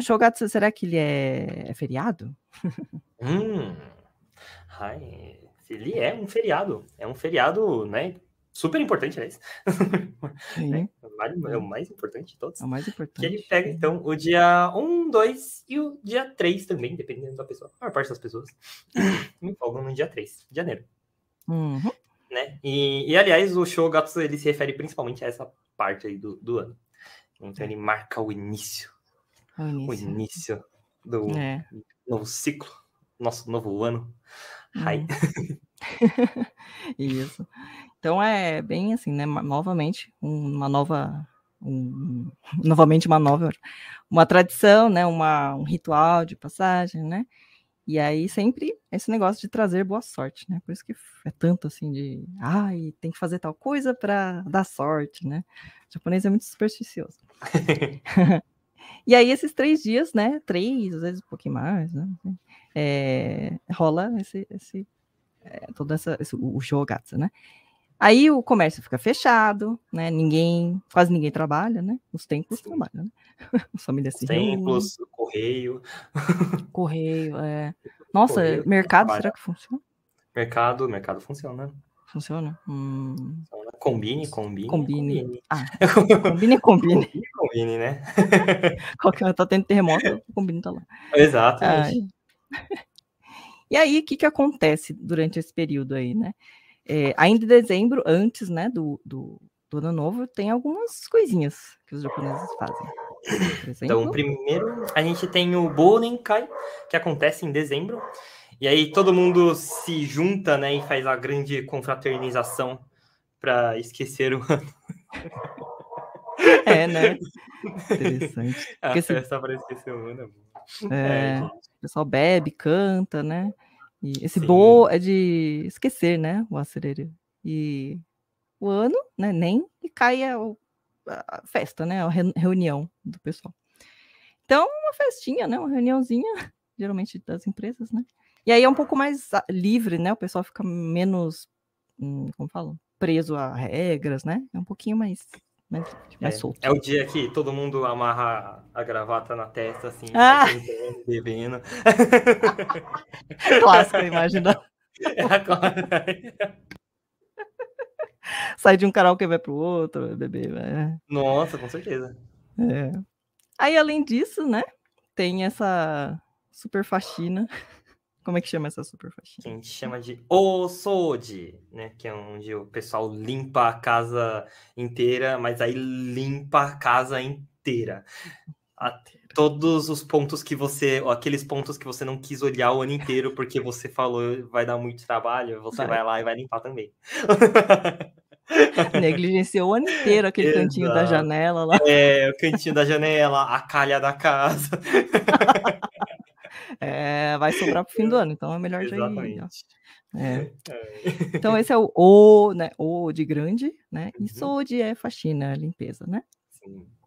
O Shogatsu, será que ele é, é feriado? hum. Ai, ele é um feriado. É um feriado, né? Super importante, aliás. Sim. É, é, é, o mais importante de todos. É o mais importante. Que ele pega, então, o dia 1, 2 e o dia 3 também, dependendo da pessoa. A maior parte das pessoas me folgam no dia 3 de janeiro. Uhum. Né? E, e, aliás, o Shogatsu, ele se refere principalmente a essa parte aí do, do ano. Então, é. ele marca o início o início, o início do é. novo ciclo, nosso novo ano. Hum. Isso. Então é bem assim, né? Novamente, uma nova. Um, novamente uma nova uma tradição, né, uma, um ritual de passagem, né, e aí sempre esse negócio de trazer boa sorte, né, por isso que é tanto assim de, ai, tem que fazer tal coisa para dar sorte, né, o japonês é muito supersticioso. E aí, esses três dias, né? Três, às vezes um pouquinho mais, né? É, rola esse, esse é, eh, todo essa, esse, o jogatsu, né? Aí o comércio fica fechado, né? Ninguém, quase ninguém trabalha, né? Os templos Sim. trabalham, né? As famílias Os templos, reúne. correio. Correio, é. Nossa, correio mercado, será que funciona? Mercado, mercado funciona. Funciona? Hum. Combine, combine. Combine. Combine, ah, combine. combine combine, né? Qualquer hora tá tendo terremoto, o combine tá lá. Exato. E aí, o que, que acontece durante esse período aí, né? É, ainda em dezembro, antes né, do, do, do, ano novo, tem algumas coisinhas que os japoneses fazem. Então, primeiro, a gente tem o Bonenkai, que acontece em dezembro. E aí todo mundo se junta, né, e faz a grande confraternização para esquecer o ano. É, né? Interessante. A assim festa esse... para esquecer o ano. É, é, é o pessoal bebe, canta, né? E esse bo é de esquecer, né? O acereiro. E o ano, né? Nem e cai a, a festa, né? A reunião do pessoal. Então, uma festinha, né? Uma reuniãozinha, geralmente das empresas, né? E aí é um pouco mais livre, né? O pessoal fica menos, hum, como falam, preso a regras, né? É um pouquinho mais mas, é, solto. É o dia que todo mundo amarra a gravata na testa, assim, ah! bebendo. Clássica, imagina. É agora. É Sai de um karaokê e vai pro outro, bebê. Né? Nossa, com certeza. É. Aí, além disso, né? Tem essa super faxina. Como é que chama essa super faxina? a gente chama de osoji, né? Que é onde o pessoal limpa a casa inteira, mas aí limpa a casa inteira. todos os pontos que você, aqueles pontos que você não quis olhar o ano inteiro porque você falou vai dar muito trabalho, você vai, vai lá e vai limpar também. Negligenciou o ano inteiro aquele Exato. cantinho da janela lá. É, o cantinho da janela, a calha da casa. vai sobrar pro fim do ano, então é melhor Exatamente. já ir. Ó. Né? É. É. Então esse é o O, né? O de grande, né? E uhum. Sou de é faxina, limpeza, né? Sim.